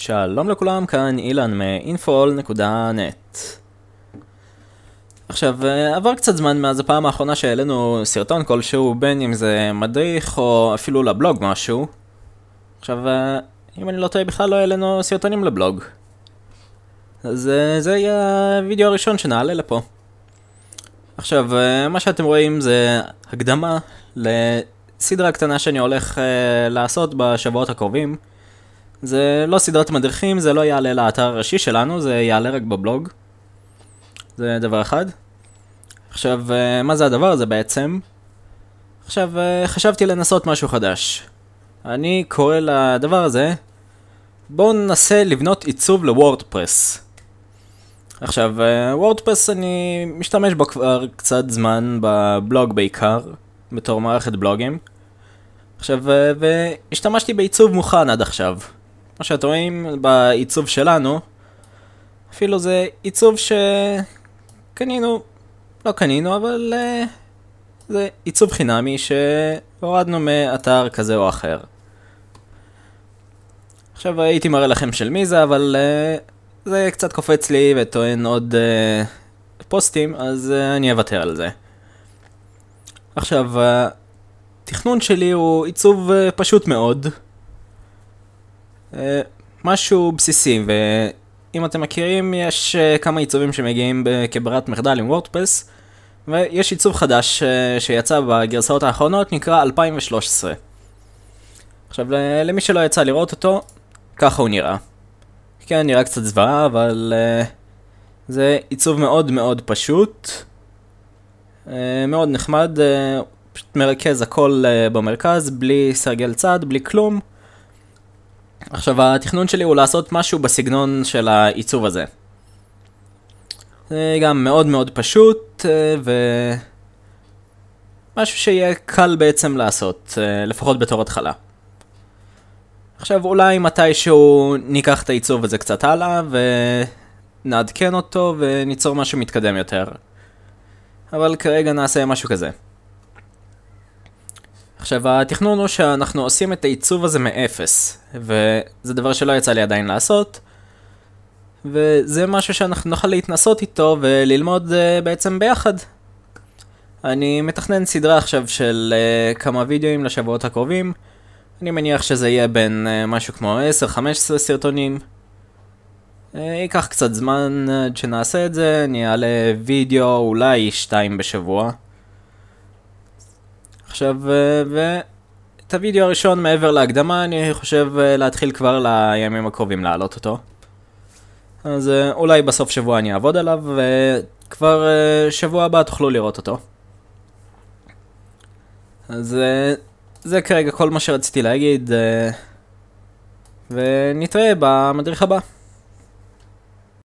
שלום לכולם, כאן אילן מ infonet עכשיו, אה, עבר קצת זמן מאז הפעם האחרונה שהעלינו סרטון כלשהו, בין אם זה מדריך או אפילו לבלוג משהו. עכשיו, אה, אם אני לא טועה, בכלל לא העלינו סרטונים לבלוג. אז אה, זה יהיה הווידאו הראשון שנעלה לפה. עכשיו, מה שאתם רואים זה הקדמה לסדרה קטנה שאני הולך לעשות בשבועות הקרובים. זה לא סדרת מדריכים, זה לא יעלה לאתר הראשי שלנו, זה יעלה רק בבלוג. זה דבר אחד. עכשיו, אה, מה זה הדבר הזה בעצם? עכשיו, אה, חשבתי לנסות משהו חדש. אני קורא לדבר הזה, בואו ננסה לבנות עיצוב לוורדפרס. עכשיו, וורדפרס אה, אני משתמש בו כבר קצת זמן בבלוג בעיקר, בתור מערכת בלוגים. עכשיו, והשתמשתי בעיצוב מוכן עד עכשיו. כמו שאתם רואים בעיצוב שלנו, אפילו זה עיצוב שקנינו, לא קנינו, אבל uh, זה עיצוב חינמי שהורדנו מאתר כזה או אחר. עכשיו הייתי מראה לכם של מי זה, אבל uh, זה קצת קופץ לי וטוען עוד uh, פוסטים, אז uh, אני אוותר על זה. עכשיו, התכנון שלי הוא עיצוב uh, פשוט מאוד. אה, משהו בסיסי, ואם אתם מכירים, יש אה, כמה עיצובים שמגיעים כברירת מחדל עם וורדפס, ויש עיצוב חדש אה, שיצא בגרסאות האחרונות, נקרא 2013. עכשיו, למי שלא יצא לראות אותו, ככה הוא נראה. כן, נראה קצת זוועה, אבל זה עיצוב מאוד מאוד פשוט. מאוד נחמד, פשוט מרכז הכל במרכז, בלי סרגל צד, בלי כלום. עכשיו התכנון שלי הוא לעשות משהו בסגנון של העיצוב הזה. זה גם מאוד מאוד פשוט אה, ומשהו שיהיה קל בעצם לעשות, אה, לפחות בתור התחלה. עכשיו אולי מתישהו ניקח את העיצוב הזה קצת הלאה ונעדכן אותו וניצור משהו מתקדם יותר. אבל כרגע נעשה משהו כזה. עכשיו, התכנון הוא שאנחנו עושים את העיצוב הזה מאפס, וזה דבר שלא יצא לי עדיין לעשות, וזה משהו שאנחנו נוכל להתנסות איתו וללמוד uh, בעצם ביחד. אני מתכנן סדרה עכשיו של uh, כמה וידאוים לשבועות הקרובים, אני מניח שזה יהיה בין uh, משהו כמו 10-15 סרטונים. Uh, ייקח קצת זמן עד שנעשה את זה, אני אעלה וידאו אולי 2 בשבוע. עכשיו, ואת הוידאו הראשון מעבר להקדמה, אני חושב אה, להתחיל כבר לימים הקרובים להעלות אותו. אז אה, אולי בסוף שבוע אני אעבוד עליו, וכבר אה, שבוע הבא תוכלו לראות אותו. אז זה כרגע כל מה שרציתי להגיד, ונתראה במדריך הבא.